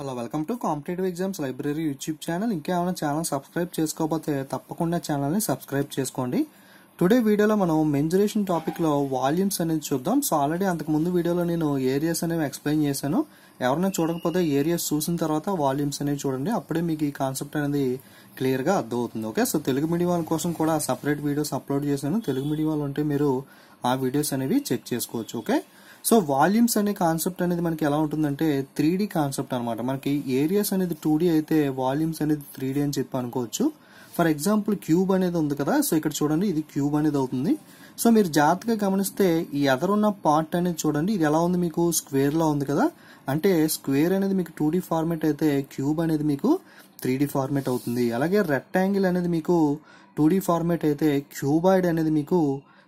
hello welcome to competitive exams library YouTube channel ఇంకేమైనా channel subscribe చేసుకోకపోతే తప్పకుండా ఛానల్ని సబ్స్క్రైబ్ చేసుకోండి టుడే వీడియోలో మనం మెంజురేషన్ టాపిక్లో వాల్యూమ్స్ అనేది చూద్దాం సో ఆల్రెడీ అంతకుముందు వీడియోలో నేను ఏరియాస్ అనేవి ఎక్స్ప్లెయిన్ చేశాను ఎవరైనా చూడకపోతే ఏరియాస్ చూసిన తర్వాత వాల్యూమ్స్ అనేవి చూడండి అప్పుడే మీకు ఈ కాన్సెప్ట్ అనేది క్లియర్గా అర్థమవుతుంది ఓకే సో తెలుగు మీడియం వాళ్ళ కోసం కూడా సపరేట్ వీడియోస్ అప్లోడ్ చేశాను తెలుగు మీడియం వాళ్ళు ఉంటే మీరు ఆ వీడియోస్ అనేవి చెక్ చేసుకోవచ్చు ఓకే సో వాల్యూమ్స్ అనే కాన్సెప్ట్ అనేది మనకి ఎలా ఉంటుందంటే త్రీ డి కాన్సెప్ట్ అనమాట మనకి ఏరియాస్ అనేది టూ డి అయితే వాల్యూమ్స్ అనేది త్రీ డి అని చెప్పి అనుకోవచ్చు ఫర్ ఎగ్జాంపుల్ క్యూబ్ అనేది ఉంది కదా సో ఇక్కడ చూడండి ఇది క్యూబ్ అనేది అవుతుంది సో మీరు జాగ్రత్తగా గమనిస్తే ఈ ఎదరున్న పార్ట్ అనేది చూడండి ఇది ఎలా ఉంది మీకు స్క్వేర్లో ఉంది కదా అంటే స్క్వేర్ అనేది మీకు టూ ఫార్మేట్ అయితే క్యూబ్ అనేది మీకు త్రీ ఫార్మేట్ అవుతుంది అలాగే రెక్టాంగిల్ అనేది మీకు టూ ఫార్మేట్ అయితే క్యూబాయిడ్ అనేది మీకు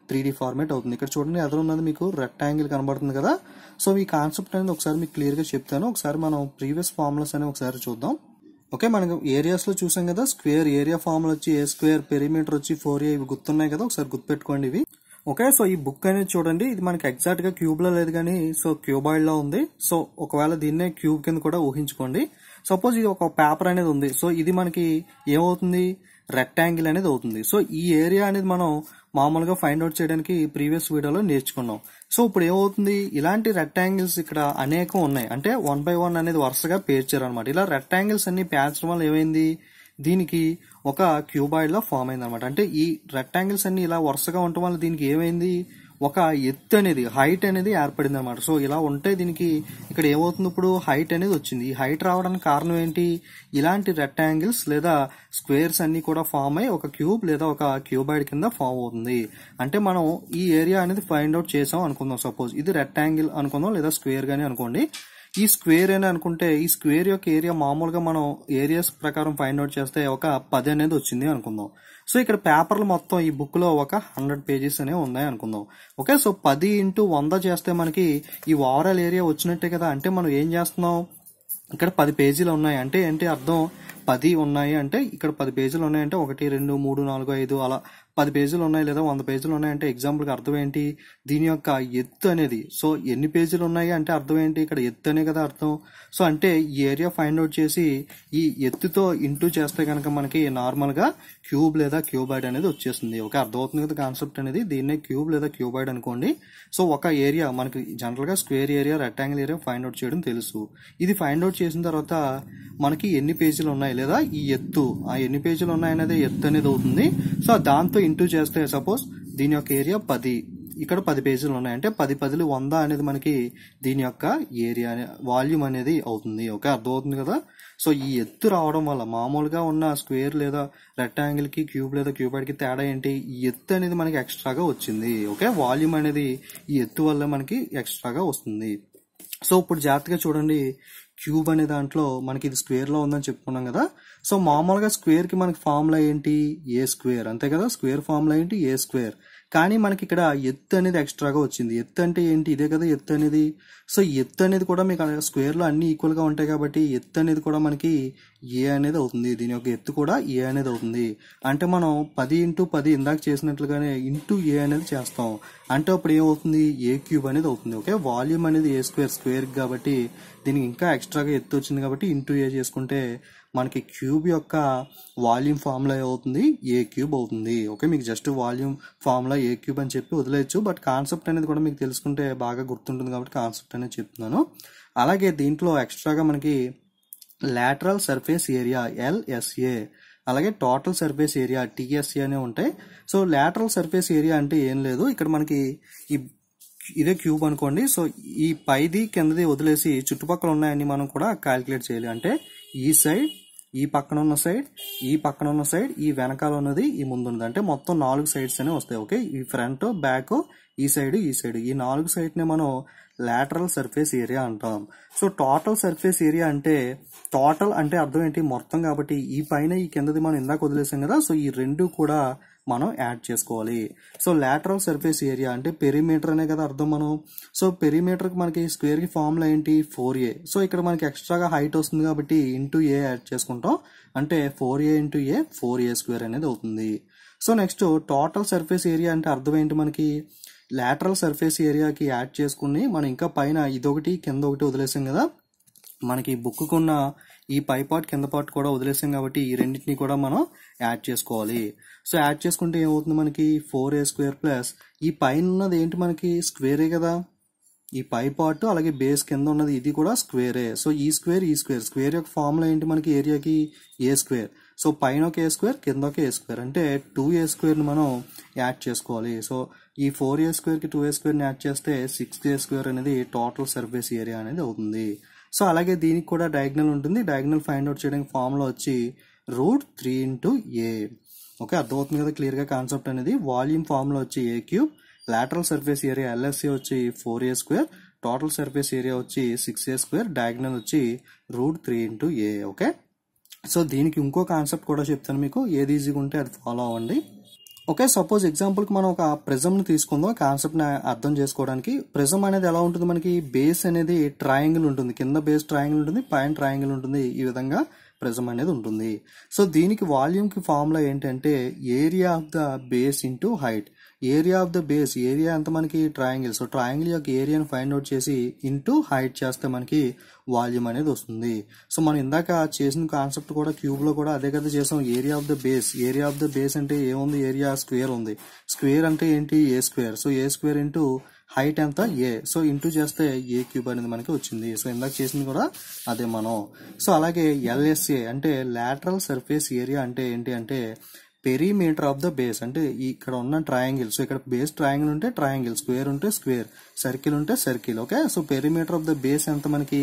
త్రీ ఫార్మేట్ అవుతుంది ఇక్కడ చూడండి ఎదురు ఉన్నది మీకు రెక్టాంగిల్ కనబడుతుంది కదా సో ఈ కాన్సెప్ట్ అనేది ఒకసారి మీకు క్లియర్గా చెప్తాను ఒకసారి మనం ప్రీవియస్ ఫార్ములాస్ అనేవి ఒకసారి చూద్దాం ఓకే ఏరియాస్ ఏరియాస్లో చూసాం కదా స్క్వేర్ ఏరియా ఫార్ములా వచ్చి ఏ స్క్వేర్ పెరిమీటర్ వచ్చి ఫోర్ ఏ ఇవి గుర్తున్నాయి కదా ఒకసారి గుర్తుపెట్టుకోండి ఇవి ఓకే సో ఈ బుక్ అనేది చూడండి ఇది మనకి ఎగ్జాక్ట్ గా క్యూబ్ లో లేదు కానీ సో క్యూబాయిడ్ లో ఉంది సో ఒకవేళ దీన్నే క్యూబ్ కింద కూడా ఊహించుకోండి సపోజ్ ఇది ఒక పేపర్ అనేది ఉంది సో ఇది మనకి ఏమవుతుంది రెక్టాంగిల్ అనేది అవుతుంది సో ఈ ఏరియా అనేది మనం మామూలుగా ఫైండ్ అవుట్ చేయడానికి ప్రీవియస్ వీడియోలో నేర్చుకున్నాం సో ఇప్పుడు ఏమవుతుంది ఇలాంటి రెక్టాంగిల్స్ ఇక్కడ అనేకం ఉన్నాయి అంటే వన్ బై వన్ అనేది వరుసగా అనమాట ఇలా రెక్టాంగిల్స్ అన్ని పేర్చడం వల్ల ఏమైంది దీనికి ఒక క్యూబాయిడ్ లా ఫామ్ అయింది అనమాట అంటే ఈ రెక్టాంగిల్స్ అన్ని ఇలా వరుసగా ఉండటం వల్ల దీనికి ఏమైంది ఒక ఎత్తు అనేది హైట్ అనేది ఏర్పడింది అనమాట సో ఇలా ఉంటే దీనికి ఇక్కడ ఏమవుతుంది ఇప్పుడు హైట్ అనేది వచ్చింది ఈ హైట్ రావడానికి కారణం ఏంటి ఇలాంటి రెక్టాంగిల్స్ లేదా స్క్వేర్స్ అన్ని కూడా ఫామ్ అయ్యి ఒక క్యూబ్ లేదా ఒక క్యూబాయిడ్ కింద ఫామ్ అవుతుంది అంటే మనం ఈ ఏరియా అనేది ఫైండ్ అవుట్ చేసాం అనుకుందాం సపోజ్ ఇది రెక్టాంగిల్ అనుకుందాం లేదా స్క్వేర్ గానీ అనుకోండి ఈ స్క్వేర్ అని అనుకుంటే ఈ స్క్వేర్ యొక్క ఏరియా మామూలుగా మనం ఏరియాస్ ప్రకారం ఫైండ్ అవుట్ చేస్తే ఒక పది అనేది వచ్చింది అనుకుందాం సో ఇక్కడ పేపర్లు మొత్తం ఈ బుక్ లో ఒక హండ్రెడ్ పేజెస్ అనేవి ఉన్నాయి అనుకుందాం ఓకే సో పది ఇంటూ వంద చేస్తే మనకి ఈ ఓవరాల్ ఏరియా వచ్చినట్టే కదా అంటే మనం ఏం చేస్తున్నాం ఇక్కడ పది పేజీలు ఉన్నాయి అంటే ఏంటి అర్థం పది ఉన్నాయి అంటే ఇక్కడ పది పేజీలు ఉన్నాయంటే ఒకటి రెండు మూడు నాలుగు ఐదు అలా పది పేజీలు ఉన్నాయి లేదా వంద పేజీలు ఉన్నాయంటే ఎగ్జాంపుల్కి అర్థం ఏంటి దీని యొక్క ఎత్తు అనేది సో ఎన్ని పేజీలు ఉన్నాయి అంటే అర్థం ఏంటి ఇక్కడ ఎత్తు అనే కదా అర్థం సో అంటే ఈ ఏరియా ఫైండ్ అవుట్ చేసి ఈ ఎత్తుతో ఇంటూ చేస్తే కనుక మనకి నార్మల్గా క్యూబ్ లేదా క్యూబాయిడ్ అనేది వచ్చేసింది ఒక అర్థమవుతుంది కదా కాన్సెప్ట్ అనేది దీన్నే క్యూబ్ లేదా క్యూబాయిడ్ అనుకోండి సో ఒక ఏరియా మనకి జనరల్గా square area rectangle area find out చేయడం తెలుసు ఇది ఫైండ్ అవుట్ చేసిన తర్వాత మనకి ఎన్ని పేజీలు ఉన్నాయి లేదా ఈ ఎత్తు ఆ ఎన్ని పేజీలు ఉన్నాయి అనేది ఎత్తు అనేది అవుతుంది సో దాంతో ఇంటూ చేస్తే సపోజ్ దీని యొక్క ఏరియా పది ఇక్కడ పది పేజీలు ఉన్నాయి అంటే పది పదిలు వంద అనేది మనకి దీని యొక్క ఏరియా వాల్యూమ్ అనేది అవుతుంది ఓకే అర్థమవుతుంది కదా సో ఈ ఎత్తు రావడం వల్ల మామూలుగా ఉన్న స్క్వేర్ లేదా కి క్యూబ్ లేదా కి తేడా ఏంటి ఈ ఎత్తు అనేది మనకి ఎక్స్ట్రాగా వచ్చింది ఓకే వాల్యూమ్ అనేది ఈ ఎత్తు వల్ల మనకి ఎక్స్ట్రాగా వస్తుంది సో ఇప్పుడు జాగ్రత్తగా చూడండి క్యూబ్ అనే దాంట్లో మనకి ఇది స్క్వేర్లో ఉందని చెప్పుకున్నాం కదా సో మామూలుగా స్క్వేర్కి మనకి ఫార్ములా ఏంటి ఏ స్క్వేర్ అంతే కదా స్క్వేర్ ఫార్ములా ఏంటి ఏ స్క్వేర్ కానీ మనకి ఇక్కడ ఎత్తు అనేది ఎక్స్ట్రాగా వచ్చింది ఎత్తు అంటే ఏంటి ఇదే కదా ఎత్తు అనేది సో ఎత్తు అనేది కూడా మీకు స్క్వేర్లో అన్ని ఈక్వల్గా ఉంటాయి కాబట్టి ఎత్తు అనేది కూడా మనకి ఏ అనేది అవుతుంది దీని యొక్క ఎత్తు కూడా ఏ అనేది అవుతుంది అంటే మనం పది ఇంటూ పది ఇందాక చేసినట్లుగానే ఇంటూ ఏ అనేది చేస్తాం అంటే అప్పుడు ఏమవుతుంది ఏ క్యూబ్ అనేది అవుతుంది ఓకే వాల్యూమ్ అనేది ఏ స్క్వేర్ స్క్వేర్ కాబట్టి దీనికి ఇంకా ఎక్స్ట్రాగా ఎత్తు వచ్చింది కాబట్టి ఇంటూ ఏ చేసుకుంటే మనకి క్యూబ్ యొక్క వాల్యూమ్ ఫార్ములా అవుతుంది ఏ క్యూబ్ అవుతుంది ఓకే మీకు just volume formula A cube అని చెప్పి వదిలేయచ్చు బట్ కాన్సెప్ట్ అనేది కూడా మీకు తెలుసుకుంటే బాగా గుర్తుంటుంది కాబట్టి కాన్సెప్ట్ అనేది చెప్తున్నాను అలాగే దీంట్లో ఎక్స్ట్రాగా మనకి లాటరల్ సర్ఫేస్ ఏరియా ఎల్ఎస్ఏ అలాగే టోటల్ సర్ఫేస్ ఏరియా టీఎస్ఏ అనే ఉంటాయి సో లాటరల్ సర్ఫేస్ ఏరియా అంటే ఏం లేదు ఇక్కడ మనకి ఈ ఇదే క్యూబ్ అనుకోండి సో ఈ పైది కిందది వదిలేసి చుట్టుపక్కల ఉన్నాయని మనం కూడా క్యాలిక్యులేట్ చేయాలి అంటే ఈ సైడ్ ఈ పక్కన ఉన్న సైడ్ ఈ పక్కన ఉన్న సైడ్ ఈ వెనకాల ఉన్నది ఈ ముందు ఉన్నది అంటే మొత్తం నాలుగు సైడ్స్ అనే వస్తాయి ఓకే ఈ ఫ్రంట్ బ్యాక్ ఈ సైడ్ ఈ సైడ్ ఈ నాలుగు సైడ్నే మనం లాటరల్ సర్ఫేస్ ఏరియా అంటాం సో టోటల్ సర్ఫేస్ ఏరియా అంటే టోటల్ అంటే అర్థం ఏంటి మొత్తం కాబట్టి ఈ పైన ఈ కిందది మనం ఇందాక వదిలేసాం కదా సో ఈ రెండు కూడా మనం యాడ్ చేసుకోవాలి సో లాటరల్ సర్ఫేస్ ఏరియా అంటే పెరిమీటర్ అనే కదా అర్థం మనం సో పెరిమీటర్కి మనకి స్క్వేర్కి ఫార్ములా ఏంటి ఫోర్ ఏ సో ఇక్కడ మనకి ఎక్స్ట్రాగా హైట్ వస్తుంది కాబట్టి ఇంటూ ఏ యాడ్ చేసుకుంటాం అంటే four A into A four A square అనేది అవుతుంది so next total surface area అంటే అర్థం ఏంటి మనకి లాటరల్ సర్ఫేస్ ఏరియాకి యాడ్ చేసుకుని మనం ఇంకా పైన ఇదొకటి కింద ఒకటి వదిలేసాం కదా మనకి బుక్కు ఉన్న ఈ పై పార్ట్ కింద పార్ట్ కూడా వదిలేసాం కాబట్టి ఈ రెండింటిని కూడా మనం యాడ్ చేసుకోవాలి సో యాడ్ చేసుకుంటే ఏమవుతుంది మనకి ఫోర్ ఏ స్క్వేర్ ప్లస్ ఈ పైన ఉన్నది ఏంటి మనకి స్క్వేరే కదా ఈ పై పార్ట్ అలాగే బేస్ కింద ఉన్నది ఇది కూడా స్క్వేరే సో ఈ స్క్వేర్ ఈ స్క్వేర్ స్క్వేర్ యొక్క ఫార్ములా ఏంటి మనకి ఏరియాకి ఏ స్క్వేర్ సో పైన ఒక ఏ స్క్వేర్ కింద ఒక ఏ స్క్వేర్ అంటే టూ ఏ స్క్వేర్ని మనం యాడ్ చేసుకోవాలి సో ఈ ఫోర్ ఏ స్క్వేర్కి టూ ఏ స్క్వేర్ని యాడ్ చేస్తే సిక్స్ ఏ స్క్వేర్ అనేది టోటల్ సర్ఫేస్ ఏరియా అనేది అవుతుంది సో అలాగే దీనికి కూడా డయాగ్నల్ ఉంటుంది డయాగ్నల్ ఫైండ్ అవుట్ చేయడానికి ఫార్ములా వచ్చి root three into a okay అర్థమవుతుంది కదా క్లియర్గా కాన్సెప్ట్ అనేది వాల్యూమ్ ఫార్ములా వచ్చి a cube lateral surface area LSA వచ్చి ఫోర్ ఏ స్క్వేర్ టోటల్ సర్ఫేస్ ఏరియా వచ్చి సిక్స్ ఏ స్క్వేర్ డయాగ్నల్ వచ్చి root three into a okay so దీనికి ఇంకో కాన్సెప్ట్ కూడా చెప్తాను మీకు ఏది ఈజీగా ఉంటే అది ఫాలో అవ్వండి ఓకే సపోజ్ ఎగ్జాంపుల్కి మనం ఒక ప్రిజమ్ని తీసుకుందాం కాన్సెప్ట్ని అర్థం చేసుకోవడానికి ప్రిజమ్ అనేది ఎలా ఉంటుంది మనకి బేస్ అనేది ట్రయాంగిల్ ఉంటుంది కింద బేస్ ట్రయాంగిల్ ఉంటుంది పైన ట్రయాంగిల్ ఉంటుంది ఈ విధంగా ప్రిజమ్ అనేది ఉంటుంది సో దీనికి వాల్యూమ్కి ఫార్ములా ఏంటంటే area of the base into height area of the base area అంత మనకి ట్రయాంగిల్ సో ట్రయాంగిల్ యొక్క ఏరియాని ఫైండ్ అవుట్ చేసి ఇంటూ హైట్ చేస్తే మనకి వాల్యూమ్ అనేది వస్తుంది సో మనం ఇందాక చేసిన కాన్సెప్ట్ కూడా క్యూబ్లో కూడా అదే కదా చేసాం area of the base area of the base అంటే ఏముంది ఏరియా స్క్వేర్ ఉంది స్క్వేర్ అంటే ఏంటి a square so a square into height ఎంత ఏ సో ఇంటూ చేస్తే ఏ క్యూబ్ అనేది మనకి వచ్చింది సో ఇందాక చేసింది కూడా అదే మనం సో అలాగే ఎల్ఎస్ఏ అంటే లాటరల్ సర్ఫేస్ ఏరియా అంటే ఏంటి అంటే పెరిమీటర్ ఆఫ్ ద బేస్ అంటే ఇక్కడ ఉన్న ట్రయాంగిల్ సో ఇక్కడ బేస్ ట్రయాంగిల్ ఉంటే ట్రయాంగిల్ స్క్వేర్ ఉంటే స్క్వేర్ సర్కిల్ ఉంటే circle okay so perimeter of the base ఎంత మనకి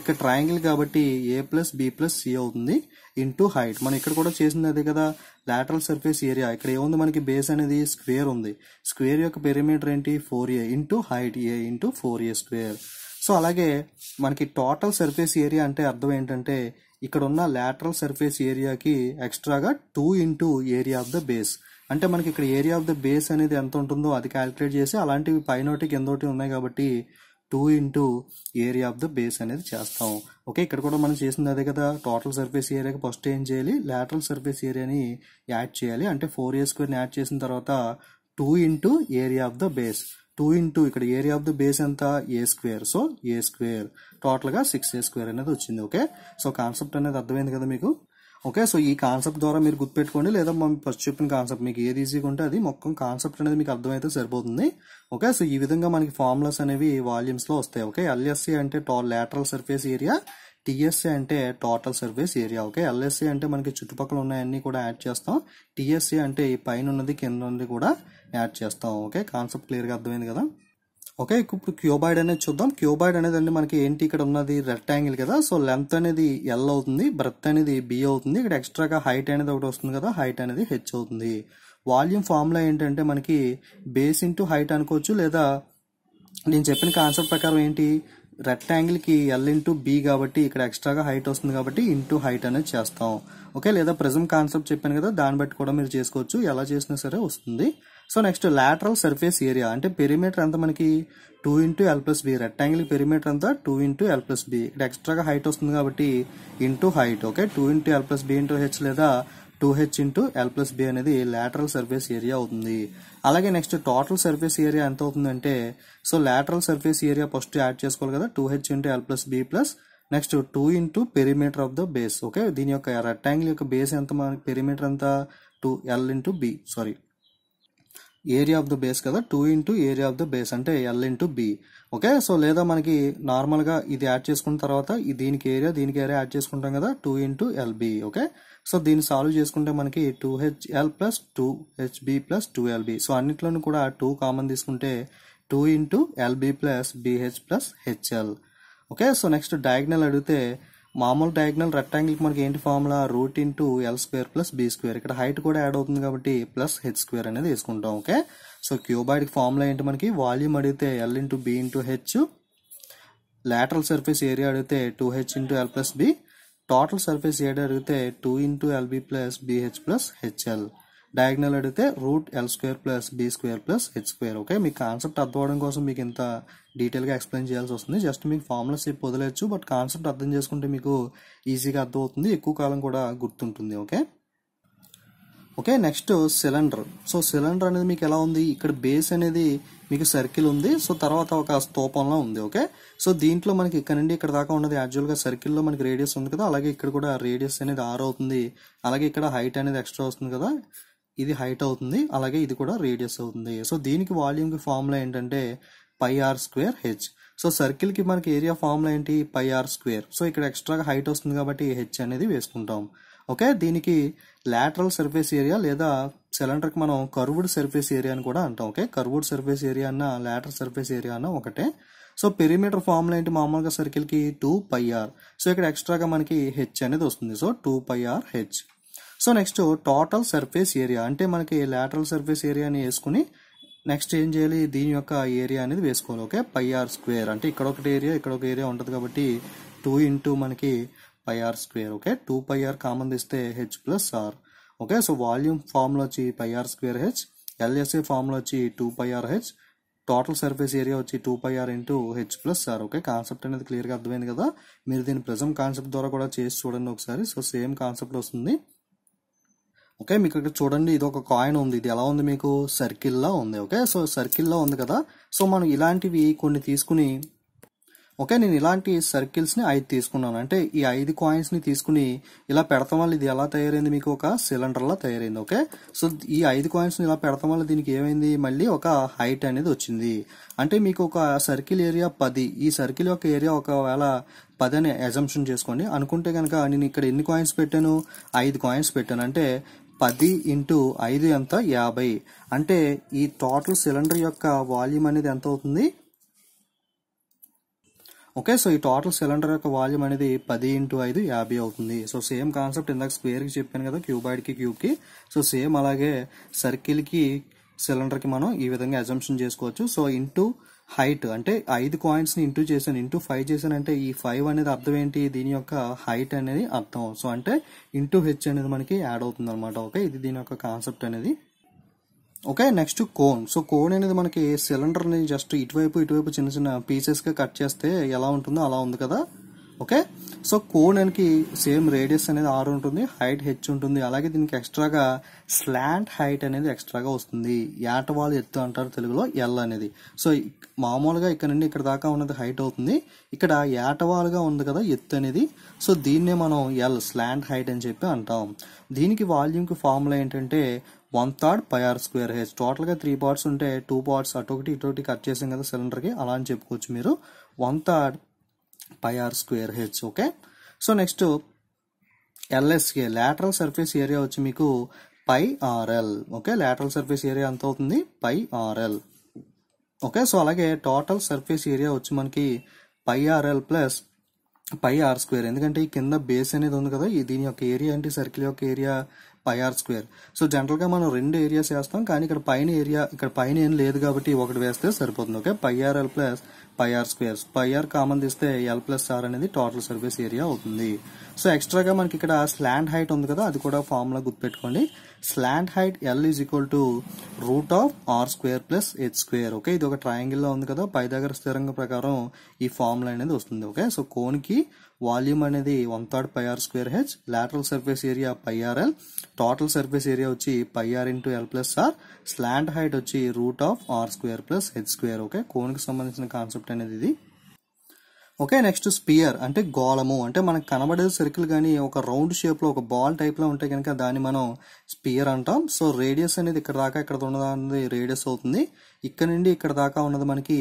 ఇక్కడ ట్రయాంగిల్ కాబట్టి a plus B plus c అవుతుంది ఇంటూ హైట్ మనం ఇక్కడ కూడా చేసింది అదే కదా లాటరల్ సర్ఫేస్ ఏరియా ఇక్కడ ఏముంది మనకి బేస్ అనేది స్క్వేర్ ఉంది స్క్వేర్ యొక్క పెరిమీటర్ ఏంటి four A into height a into four A square so అలాగే మనకి టోటల్ సర్ఫేస్ ఏరియా అంటే అర్థం ఏంటంటే ఇక్కడ ఉన్న లాటరల్ సర్ఫేస్ ఏరియాకి ఎక్స్ట్రాగా two into area of the base అంటే మనకి ఇక్కడ ఏరియా ఆఫ్ ద బేస్ అనేది ఎంత ఉంటుందో అది క్యాలిక్యులేట్ చేసి అలాంటివి పైనోటి కిందోటి ఉన్నాయి కాబట్టి two into area of the base అనేది చేస్తాం ఓకే ఇక్కడ కూడా మనం చేసింది అదే కదా టోటల్ సర్ఫేస్ ఏరియాకి ఫస్ట్ ఏం చేయాలి లాటరల్ సర్ఫేస్ ఏరియాని యాడ్ చేయాలి అంటే ఫోర్ ఏ స్క్వేర్ని యాడ్ చేసిన తర్వాత two into area of the base two into ఇక్కడ ఏరియా ఆఫ్ ది బేస్ ఎంత a square so a square టోటల్గా సిక్స్ ఏ స్క్వేర్ అనేది వచ్చింది ఓకే సో కాన్సెప్ట్ అనేది అర్థమైంది కదా మీకు ఓకే సో ఈ కాన్సెప్ట్ ద్వారా మీరు గుర్తుపెట్టుకోండి లేదా మనం ఫస్ట్ చెప్పిన కాన్సెప్ట్ మీకు ఏది ఈజీగా ఉంటే అది మొత్తం కాన్సెప్ట్ అనేది మీకు అర్థమైతే సరిపోతుంది ఓకే సో ఈ విధంగా మనకి ఫార్ములాస్ అనేవి వాల్యూమ్స్లో వస్తాయి ఓకే ఎల్ఎస్సి అంటే to lateral surface area TSC అంటే total surface area okay LSC అంటే మనకి చుట్టుపక్కల ఉన్నాయన్నీ కూడా యాడ్ చేస్తాం టీఎస్సీ అంటే ఈ పైన ఉన్నది కింద ఉన్నది కూడా యాడ్ చేస్తాం ఓకే కాన్సెప్ట్ క్లియర్గా అర్థమైంది కదా ఓకే ఇప్పుడు క్యూబాయిడ్ అనేది చూద్దాం క్యూబాయిడ్ అనేది అండి మనకి ఏంటి ఇక్కడ ఉన్నది రెక్టాంగిల్ కదా సో లెంత్ అనేది ఎల్ అవుతుంది బ్రెత్ అనేది బి అవుతుంది ఇక్కడ ఎక్స్ట్రాగా హైట్ అనేది ఒకటి వస్తుంది కదా హైట్ అనేది హెచ్ అవుతుంది వాల్యూమ్ ఫార్ములా ఏంటంటే మనకి బేస్ ఇంటూ హైట్ అనుకోవచ్చు లేదా నేను చెప్పిన కాన్సెప్ట్ ప్రకారం ఏంటి రెక్టాంగిల్కి ఎల్ ఇంటూ బి కాబట్టి ఇక్కడ ఎక్స్ట్రాగా హైట్ వస్తుంది కాబట్టి ఇంటూ హైట్ అనేది చేస్తాం ఓకే లేదా ప్రజెంట్ కాన్సెప్ట్ చెప్పాను కదా దాన్ని బట్టి కూడా మీరు చేసుకోవచ్చు ఎలా చేసినా సరే వస్తుంది so next lateral surface area అంటే పెరిమీటర్ అంతా మనకి two into L plus B rectangle perimeter అంతా two into L plus B ఇక్కడ ఎక్స్ట్రాగా హైట్ వస్తుంది కాబట్టి into height okay two into L plus B into H లేదా two H into L plus B అనేది లాటరల్ సర్ఫేస్ ఏరియా అవుతుంది అలాగే next total surface area ఎంత అవుతుందంటే so lateral surface area first add చేసుకోవాలి కదా two H into L plus B plus next two into perimeter of the base okay దీని యొక్క rectangle యొక్క బేస్ ఎంత మన పెరిమీటర్ అంతా two L into B sorry area of the base కదా two into area of the base అంటే L into B okay so లేదా మనకి నార్మల్గా ఇది యాడ్ చేసుకున్న తర్వాత దీనికి ఏరియా దీనికి ఏరియా యాడ్ చేసుకుంటాం కదా two into LB okay so దీన్ని సాల్వ్ చేసుకుంటే మనకి two HL plus two HB plus two LB so అన్నిట్లోనూ కూడా టూ కామన్ తీసుకుంటే two into LB plus BH plus HL okay so next diagonal అడిగితే మామూలు డయాగ్నల్ రెక్టాంగిల్కి మనకి ఏంటి formula root into L square plus B square ఇక్కడ height కూడా యాడ్ అవుతుంది కాబట్టి ప్లస్ హెచ్ స్క్వేర్ అనేది వేసుకుంటాం ఓకే సో క్యూబాయిడ్కి ఫార్ములా ఏంటి మనకి వాల్యూమ్ అడిగితే L into B into H lateral surface area అడిగితే two H into L plus B total surface area అడిగితే two into LB plus BH plus HL diagonal అడిగితే root L square plus B square plus H square okay మీకు concept అర్థం కోసం మీకు ఇంత డీటెయిల్గా explain చేయాల్సి వస్తుంది జస్ట్ మీకు ఫార్ములాస్ చెప్పి వదిలేచ్చు బట్ కాన్సెప్ట్ అర్థం చేసుకుంటే మీకు ఈజీగా అర్థమవుతుంది ఎక్కువ కాలం కూడా గుర్తుంటుంది okay okay next cylinder so cylinder అనేది మీకు ఎలా ఉంది ఇక్కడ బేస్ అనేది మీకు సర్కిల్ ఉంది సో తర్వాత ఒక స్తూపంలో ఉంది ఓకే సో దీంట్లో మనకి ఇక్కడ నుండి ఇక్కడ దాకా ఉన్నది యాక్చువల్గా సర్కిల్లో మనకి రేడియస్ ఉంది కదా అలాగే ఇక్కడ కూడా రేడియస్ అనేది ఆర్ అవుతుంది అలాగే ఇక్కడ హైట్ అనేది ఎక్స్ట్రా వస్తుంది కదా ఇది హైట్ అవుతుంది అలాగే ఇది కూడా రేడియస్ అవుతుంది సో దీనికి వాల్యూమ్కి ఫార్ములా ఏంటంటే pi R square H so సర్కిల్కి మనకి ఏరియా ఫార్ములా ఏంటి పై ఆర్ స్క్వేర్ సో ఇక్కడ ఎక్స్ట్రాగా హైట్ వస్తుంది కాబట్టి హెచ్ అనేది వేసుకుంటాం ఓకే దీనికి లాటరల్ సర్ఫేస్ ఏరియా లేదా సిలిండర్కి మనం కర్వుడ్ సర్ఫేస్ ఏరియా అని కూడా అంటాం ఓకే కర్వుడ్ సర్ఫేస్ ఏరియా అన్న లాటర్ సర్ఫేస్ ఏరియా అన్న ఒకటే సో పెరిమీటర్ ఫార్ములా ఏంటి మామూలుగా సర్కిల్కి టూ పై ఆర్ సో ఇక్కడ ఎక్స్ట్రాగా మనకి హెచ్ అనేది వస్తుంది so two pi R H so next total surface area అంటే మనకి లాటరల్ సర్ఫేస్ ఏరియాని వేసుకుని నెక్స్ట్ ఏం చేయాలి దీని యొక్క ఏరియా అనేది వేసుకోవాలి ఓకే పైఆర్ స్క్వేర్ అంటే ఇక్కడ ఒకటి ఏరియా ఇక్కడ ఒక ఏరియా ఉంటుంది కాబట్టి టూ ఇంటూ మనకి pi R square okay two pi R common తీస్తే H plus R okay so volume formula వచ్చి pi R square H LSA formula వచ్చి two pi R H total surface area వచ్చి two pi R into H plus R okay concept అనేది క్లియర్గా అర్థమైంది కదా మీరు దీని ప్రెజం కాన్సెప్ట్ ద్వారా కూడా చేసి చూడండి ఒకసారి సో సేమ్ కాన్సెప్ట్ వస్తుంది ఓకే మీకు ఇక్కడ చూడండి ఇది ఒక కాయిన్ ఉంది ఇది ఎలా ఉంది మీకు సర్కిల్లా ఉంది ఓకే సో సర్కిల్లో ఉంది కదా సో మనం ఇలాంటివి కొన్ని తీసుకుని ఓకే నేను ఇలాంటి సర్కిల్స్ని ఐదు తీసుకున్నాను అంటే ఈ ఐదు కాయిన్స్ని తీసుకుని ఇలా పెడతాం వల్ల ఇది ఎలా తయారైంది మీకు ఒక సిలిండర్లా తయారైంది ఓకే సో ఈ ఐదు కాయిన్స్ని ఇలా పెడతాం వల్ల దీనికి ఏమైంది మళ్ళీ ఒక హైట్ అనేది వచ్చింది అంటే మీకు ఒక సర్కిల్ ఏరియా పది ఈ సర్కిల్ యొక్క ఏరియా ఒకవేళ పది అని అజంప్షన్ చేసుకోండి అనుకుంటే కనుక నేను ఇక్కడ ఎన్ని కాయిన్స్ పెట్టాను ఐదు కాయిన్స్ పెట్టాను అంటే పది ఇంటూ ఐదు ఎంత యాభై అంటే ఈ టోటల్ సిలిండర్ యొక్క వాల్యూమ్ అనేది ఎంత అవుతుంది ఓకే సో ఈ టోటల్ సిలిండర్ యొక్క వాల్యూమ్ అనేది పది ఇంటూ ఐదు యాభై అవుతుంది సో సేమ్ కాన్సెప్ట్ ఇందాక స్క్వేర్కి చెప్పాను కదా క్యూబ్ కి సో సేమ్ అలాగే సర్కిల్కి సిలిండర్కి మనం ఈ విధంగా అజంప్షన్ చేసుకోవచ్చు సో ఇంటూ హైట్ అంటే ఐదు కాయిన్స్ని ఇంటూ చేశాను ఇంటూ ఫైవ్ చేశాను అంటే ఈ ఫైవ్ అనేది అర్థం ఏంటి దీని యొక్క హైట్ అనేది అర్థం సో అంటే ఇంటూ హెచ్ అనేది మనకి యాడ్ అవుతుంది అనమాట ఓకే ఇది దీని యొక్క కాన్సెప్ట్ అనేది okay next cone so cone అనేది మనకి సిలిండర్ ని జస్ట్ ఇటువైపు ఇటువైపు చిన్న చిన్న పీసెస్గా కట్ చేస్తే ఎలా ఉంటుందో అలా ఉంది కదా ఓకే సో కోన్ అనేది సేమ్ రేడియస్ అనేది ఆర్ ఉంటుంది హైట్ హెచ్ ఉంటుంది అలాగే దీనికి ఎక్స్ట్రాగా స్లాంట్ హైట్ అనేది ఎక్స్ట్రాగా వస్తుంది ఏటవాలు ఎత్తు అంటారు తెలుగులో ఎల్ అనేది సో మామూలుగా ఇక్కడ నుండి ఇక్కడ దాకా ఉన్నది హైట్ అవుతుంది ఇక్కడ ఏటవాలుగా ఉంది కదా ఎత్తు అనేది సో దీన్నే మనం ఎల్ స్లాంట్ హైట్ అని చెప్పి అంటాం దీనికి వాల్యూమ్కి ఫార్ములా ఏంటంటే one third pi R square H టోటల్గా త్రీ పార్ట్స్ ఉంటే టూ పార్ట్స్ ఇటు ఒకటి కట్ చేసాం కదా సిలిండర్కి అలా అని చెప్పుకోవచ్చు మీరు one third pi R square H okay so next ఎల్ఎస్కే లాటరల్ సర్ఫేస్ ఏరియా వచ్చి మీకు pi RL okay lateral surface area ఎంత అవుతుంది పై ఆర్ఎల్ ఓకే సో అలాగే టోటల్ సర్ఫేస్ ఏరియా వచ్చి మనకి pi RL plus pi R square ఎందుకంటే ఈ కింద బేస్ అనేది ఉంది కదా దీని యొక్క ఏరియా అంటే సర్కిల్ యొక్క ఏరియా పైఆర్ స్క్వేర్ సో జనరల్గా మనం రెండు ఏరియాస్ వేస్తాం కానీ ఇక్కడ పైన ఏరియా ఇక్కడ పైన ఏం లేదు కాబట్టి ఒకటి వేస్తే సరిపోతుంది okay pi R L plus pi R square pi R common తీస్తే ఎల్ ప్లస్ ఆర్ అనేది టోటల్ సర్ఫేస్ ఏరియా అవుతుంది సో ఎక్స్ట్రాగా మనకి ఇక్కడ స్లాండ్ హైట్ ఉంది కదా అది కూడా ఫార్ములా గుర్తుపెట్టుకోండి slant height L is equal to root of R square plus H square okay ఇది ఒక ట్రయాంగిల్లో ఉంది కదా పైదాగర స్థిరంగం ప్రకారం ఈ ఫార్ములా అనేది వస్తుంది ఓకే సో కోన్కి వాల్యూమ్ అనేది one third pi R square H lateral surface area pi R L total surface area వచ్చి pi R into L plus R slant height వచ్చి root of R square plus H square okay కోన్కి సంబంధించిన concept అనేది ఇది okay next spear అంటే గోళము అంటే మనకు కనబడే సర్కిల్ కానీ ఒక రౌండ్ షేప్లో ఒక బాల్ టైప్లో ఉంటే కనుక దాన్ని మనం స్పియర్ అంటాం సో రేడియస్ అనేది ఇక్కడ దాకా ఇక్కడ ఉన్నది రేడియస్ అవుతుంది ఇక్కడ నుండి ఇక్కడ దాకా ఉన్నది మనకి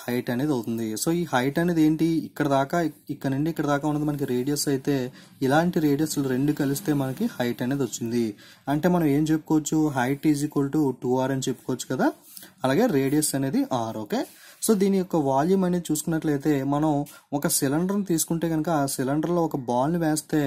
హైట్ అనేది అవుతుంది సో ఈ హైట్ అనేది ఏంటి ఇక్కడ దాకా ఇక్కడ నుండి ఇక్కడ దాకా ఉన్నది మనకి రేడియస్ అయితే ఇలాంటి రేడియస్లు రెండు కలిస్తే మనకి హైట్ అనేది వచ్చింది అంటే మనం ఏం చెప్పుకోవచ్చు height is equal to two R అని చెప్పుకోవచ్చు కదా అలాగే రేడియస్ అనేది ఆర్ ఓకే సో దీని యొక్క వాల్యూమ్ అనేది చూసుకున్నట్లయితే మనం ఒక సిలిండర్ని తీసుకుంటే కనుక ఆ సిలిండర్లో ఒక బాల్ని వేస్తే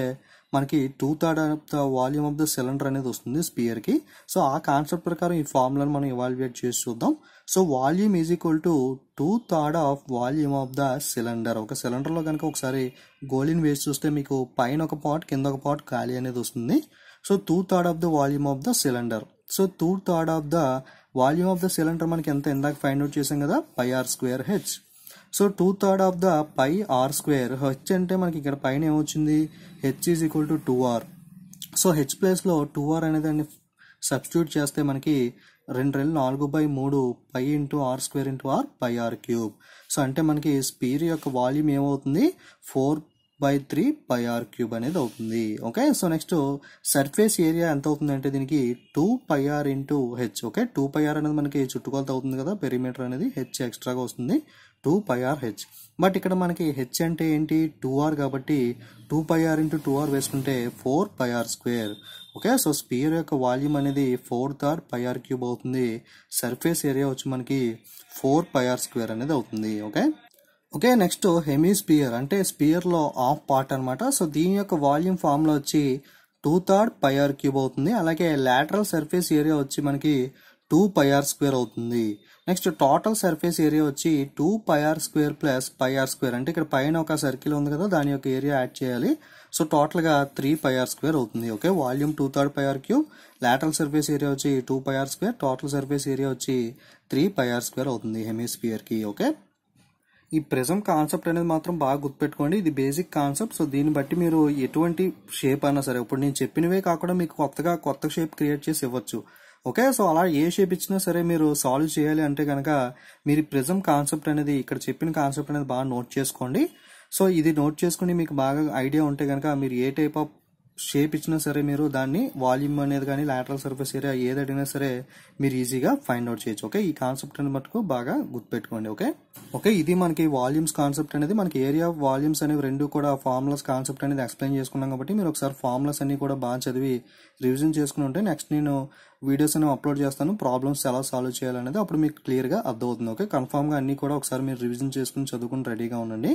మనకి two third of the volume of the cylinder అనేది వస్తుంది స్పియర్కి సో ఆ కాన్సెప్ట్ ప్రకారం ఈ ఫార్ములాను మనం ఇవాల్యుయేట్ చేసి చూద్దాం so volume is equal to two third of volume of the cylinder ఒక సిలిండర్లో కనుక ఒకసారి గోళీని వేసి చూస్తే మీకు పైన ఒక పాట్ కింద ఒక పాట్ ఖాళీ అనేది వస్తుంది so two third of the volume of the cylinder so two third of the volume of the cylinder మనకి ఎంత ఇందాక ఫైండ్ అవుట్ చేసాం కదా pi R square H so two third of the pi R square H అంటే మనకి ఇక్కడ పైన ఏమొచ్చింది H is equal to two R so H ప్లేస్లో టూ ఆర్ అనేది దాన్ని సబ్స్టిట్యూట్ చేస్తే మనకి రెండు రెండు నాలుగు బై మూడు pi into R square into R pi R cube so అంటే మనకి స్పీర్ యొక్క వాల్యూమ్ ఏమవుతుంది four by three pi R cube అనేది అవుతుంది okay so next surface area ఎంత అవుతుంది అంటే దీనికి two pi R into H okay two pi R అనేది మనకి చుట్టుకొలత అవుతుంది కదా పెరిమీటర్ అనేది హెచ్ ఎక్స్ట్రాగా వస్తుంది two pi R H but ఇక్కడ మనకి హెచ్ అంటే ఏంటి టూ ఆర్ కాబట్టి two pi R into two R వేసుకుంటే four pi R square okay so sphere యొక్క వాల్యూమ్ అనేది fourth R pi R cube అవుతుంది సర్ఫేస్ ఏరియా వచ్చి మనకి ఫోర్ పై ఆర్ స్క్వేర్ అనేది అవుతుంది okay okay next hemisphere అంటే స్పియర్లో ఆఫ్ పార్ట్ అనమాట సో దీని యొక్క వాల్యూమ్ ఫామ్లో వచ్చి టూ థర్డ్ పైఆర్ క్యూబ్ అవుతుంది అలాగే లాటరల్ సర్ఫేస్ ఏరియా వచ్చి మనకి టూ పైఆర్ స్క్వేర్ అవుతుంది నెక్స్ట్ టోటల్ సర్ఫేస్ ఏరియా వచ్చి two pi R square plus pi R square అంటే ఇక్కడ పైన ఒక సర్కిల్ ఉంది కదా దాని యొక్క ఏరియా యాడ్ చేయాలి సో టోటల్గా త్రీ పైఆర్ స్క్వేర్ అవుతుంది okay volume two third pi R cube lateral surface area వచ్చి two pi R square total surface area వచ్చి త్రీ పైఆర్ స్క్వేర్ అవుతుంది హెమీస్పియర్కి ఓకే ఈ ప్రిజం కాన్సెప్ట్ అనేది మాత్రం బాగా గుర్తుపెట్టుకోండి ఇది బేసిక్ కాన్సెప్ట్ సో దీన్ని బట్టి మీరు ఎటువంటి షేప్ అయినా సరే ఇప్పుడు నేను చెప్పినవే కాకుండా మీకు కొత్తగా కొత్త షేప్ క్రియేట్ చేసి ఇవ్వచ్చు ఓకే సో అలా ఏ షేప్ ఇచ్చినా సరే మీరు సాల్వ్ చేయాలి అంటే కనుక మీరు ప్రిజం కాన్సెప్ట్ అనేది ఇక్కడ చెప్పిన కాన్సెప్ట్ అనేది బాగా నోట్ చేసుకోండి సో ఇది నోట్ చేసుకుని మీకు బాగా ఐడియా ఉంటే కనుక మీరు ఏ టైప్ ఆఫ్ షేప్ ఇచ్చినా సరే మీరు దాన్ని వాల్యూమ్ అనేది కానీ లాటరల్ సర్ఫేస్ ఏరియా ఏది అడిగినా సరే మీరు ఈజీగా ఫైండ్ అవుట్ చేయొచ్చు ఓకే ఈ కాన్సెప్ట్ అనేది మటుకు బాగా గుర్తుపెట్టుకోండి ఓకే ఓకే ఇది మనకి వాల్యూమ్స్ కాన్సెప్ట్ అనేది మనకి ఏరియా వాల్యూమ్స్ అనేవి రెండు కూడా ఫార్ములాస్ కాన్సెప్ట్ అనేది ఎక్స్ప్లెయిన్ చేసుకున్నాం కాబట్టి మీరు ఒకసారి ఫార్ములాస్ అన్ని కూడా బాగా చదివి రివిజన్ చేసుకుని ఉంటే నెక్స్ట్ నేను వీడియోస్ అనేవి అప్లోడ్ చేస్తాను ప్రాబ్లమ్స్ ఎలా సాల్వ్ చేయాలనేది అప్పుడు మీకు క్లియర్గా అర్థమవుతుంది ఓకే కన్ఫామ్గా అన్ని కూడా ఒకసారి మీరు రివిజన్ చేసుకుని చదువుకుని రెడీగా ఉండండి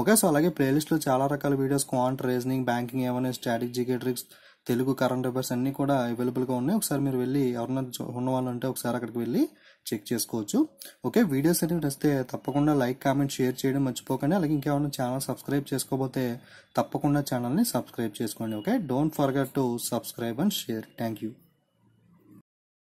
ఓకే సో అలాగే ప్లేలిస్ట్లో చాలా రకాల వీడియోస్ క్వాంట్ రీజనింగ్ బ్యాంకింగ్ ఏమైనా స్ట్రాటజీకే ట్రిక్స్ తెలుగు కరెంట్ అఫేర్స్ అన్నీ కూడా అవైలబుల్గా ఉన్నాయి ఒకసారి మీరు వెళ్ళి ఎవరన్నా ఉంటే ఒకసారి అక్కడికి వెళ్ళి చెక్ చేసుకోవచ్చు ఓకే వీడియోస్ అనేవి నచ్చితే తప్పకుండా లైక్ కామెంట్ షేర్ చేయడం మర్చిపోకండి అలాగే ఇంకేమైనా ఛానల్ సబ్స్క్రైబ్ చేసుకోకపోతే తప్పకుండా ఛానల్ని సబ్స్క్రైబ్ చేసుకోండి okay don't forget to subscribe and share thank you